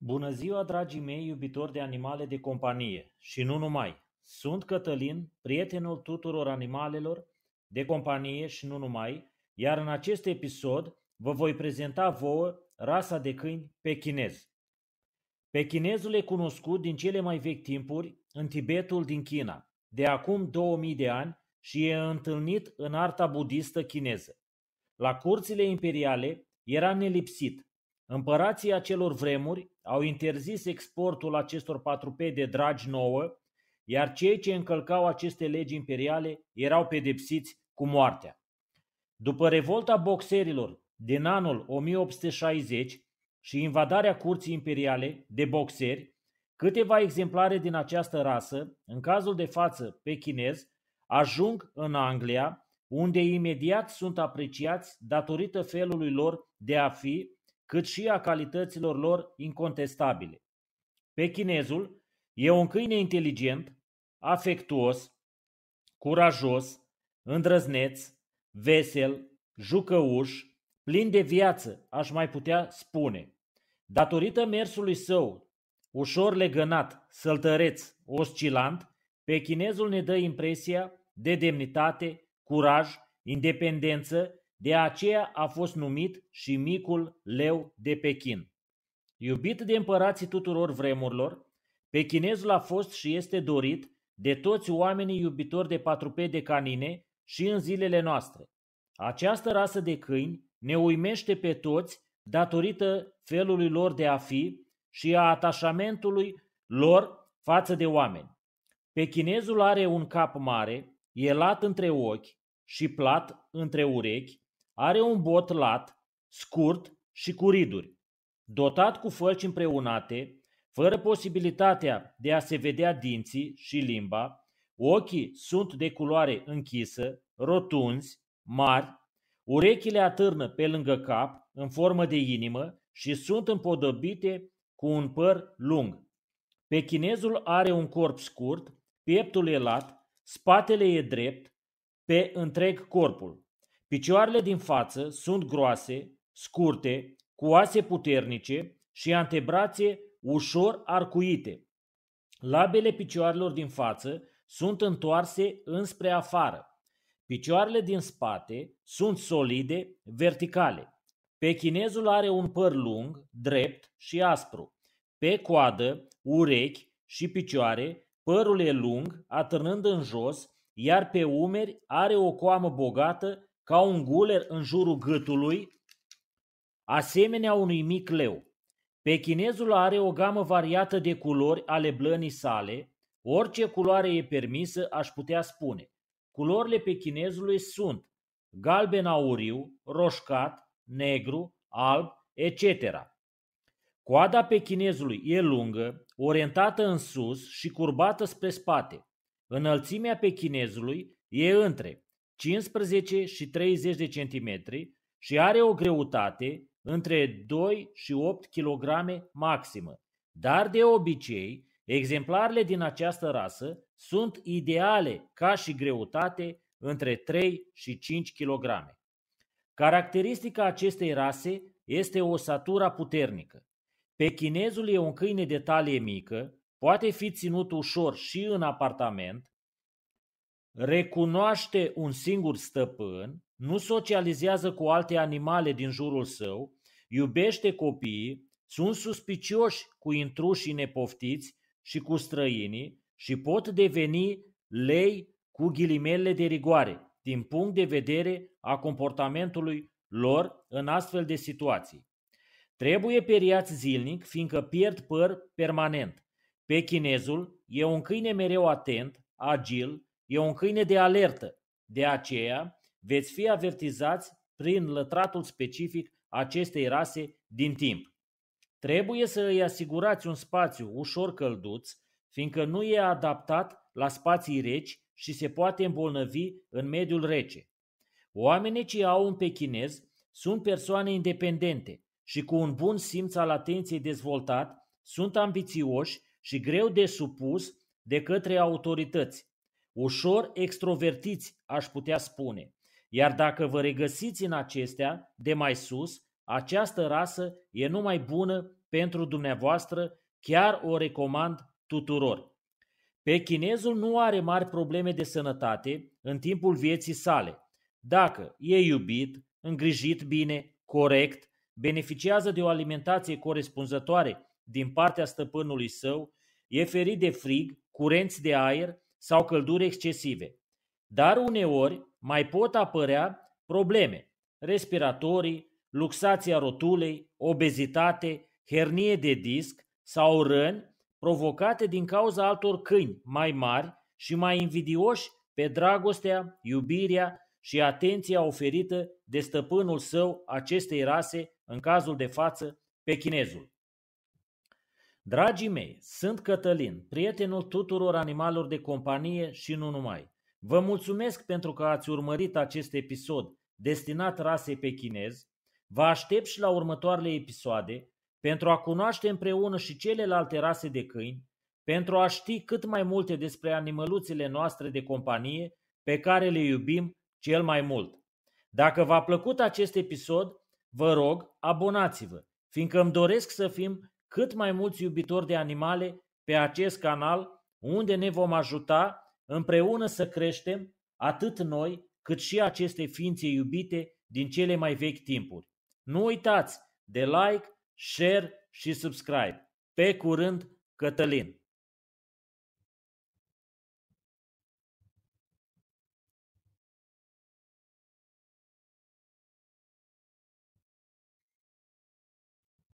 Bună ziua, dragii mei iubitori de animale de companie și nu numai. Sunt Cătălin, prietenul tuturor animalelor de companie și nu numai, iar în acest episod vă voi prezenta vouă rasa de câini pechinez. Pechinezul e cunoscut din cele mai vechi timpuri în Tibetul din China, de acum 2000 de ani și e întâlnit în arta budistă chineză. La curțile imperiale era nelipsit. Împărații acelor vremuri au interzis exportul acestor de dragi nouă, iar cei ce încălcau aceste legi imperiale erau pedepsiți cu moartea. După revolta boxerilor din anul 1860 și invadarea curții imperiale de boxeri, câteva exemplare din această rasă, în cazul de față pe chinez, ajung în Anglia, unde imediat sunt apreciați datorită felului lor de a fi cât și a calităților lor incontestabile. Pe chinezul e un câine inteligent, afectuos, curajos, îndrăzneț, vesel, jucăuș, plin de viață, aș mai putea spune. Datorită mersului său, ușor legănat, săltăreț, oscilant, pe chinezul ne dă impresia de demnitate, curaj, independență de aceea a fost numit și micul leu de Pechin. Iubit de împărații tuturor vremurilor, pechinezul a fost și este dorit de toți oamenii iubitori de patrupede canine și în zilele noastre. Această rasă de câini ne uimește pe toți datorită felului lor de a fi și a atașamentului lor față de oameni. Pechinezul are un cap mare, elat între ochi și plat între urechi, are un bot lat, scurt și cu riduri. Dotat cu fălci împreunate, fără posibilitatea de a se vedea dinții și limba, ochii sunt de culoare închisă, rotunzi, mari, urechile atârnă pe lângă cap, în formă de inimă și sunt împodobite cu un păr lung. Pechinezul are un corp scurt, pieptul e lat, spatele e drept, pe întreg corpul. Picioarele din față sunt groase, scurte, cu oase puternice și antebrațe ușor arcuite. Labele picioarelor din față sunt întoarse înspre afară. Picioarele din spate sunt solide, verticale. Pe chinezul are un păr lung, drept și aspru. Pe coadă, urechi și picioare, părul e lung, atârnând în jos, iar pe umeri are o coamă bogată ca un guler în jurul gâtului, asemenea unui mic leu. Pechinezul are o gamă variată de culori ale blănii sale, orice culoare e permisă, aș putea spune. Culorile pechinezului sunt galben auriu, roșcat, negru, alb, etc. Coada pechinezului e lungă, orientată în sus și curbată spre spate. Înălțimea pechinezului e între 15 și 30 de centimetri și are o greutate între 2 și 8 kg maximă. Dar de obicei, exemplarele din această rasă sunt ideale ca și greutate între 3 și 5 kg. Caracteristica acestei rase este o satura puternică. Pechinezul e un câine de talie mică, poate fi ținut ușor și în apartament, recunoaște un singur stăpân, nu socializează cu alte animale din jurul său, iubește copiii, sunt suspicioși cu intrușii nepoftiți și cu străinii și pot deveni lei cu ghilimele de rigoare din punct de vedere a comportamentului lor în astfel de situații. Trebuie periați zilnic, fiindcă pierd păr permanent. Pechinezul e un câine mereu atent, agil, E un câine de alertă. De aceea veți fi avertizați prin lătratul specific acestei rase din timp. Trebuie să îi asigurați un spațiu ușor călduț, fiindcă nu e adaptat la spații reci și se poate îmbolnăvi în mediul rece. Oamenii ce au un pechinez sunt persoane independente și cu un bun simț al atenției dezvoltat, sunt ambițioși și greu de supus de către autorități ușor extrovertiți, aș putea spune. Iar dacă vă regăsiți în acestea, de mai sus, această rasă e numai bună pentru dumneavoastră, chiar o recomand tuturor. Pe chinezul nu are mari probleme de sănătate în timpul vieții sale. Dacă e iubit, îngrijit bine, corect, beneficiază de o alimentație corespunzătoare din partea stăpânului său, e ferit de frig, curenți de aer sau călduri excesive. Dar uneori mai pot apărea probleme respiratorii, luxația rotulei, obezitate, hernie de disc sau răni provocate din cauza altor câini mai mari și mai invidioși pe dragostea, iubirea și atenția oferită de stăpânul său acestei rase, în cazul de față, pe chinezul. Dragii mei, sunt Cătălin, prietenul tuturor animalelor de companie și nu numai. Vă mulțumesc pentru că ați urmărit acest episod destinat rasei chinez. Vă aștept și la următoarele episoade pentru a cunoaște împreună și celelalte rase de câini, pentru a ști cât mai multe despre animăluțele noastre de companie pe care le iubim cel mai mult. Dacă v-a plăcut acest episod, vă rog, abonați-vă, fiindcă îmi doresc să fim cât mai mulți iubitori de animale pe acest canal, unde ne vom ajuta împreună să creștem atât noi, cât și aceste ființe iubite din cele mai vechi timpuri. Nu uitați de like, share și subscribe. Pe curând, Cătălin!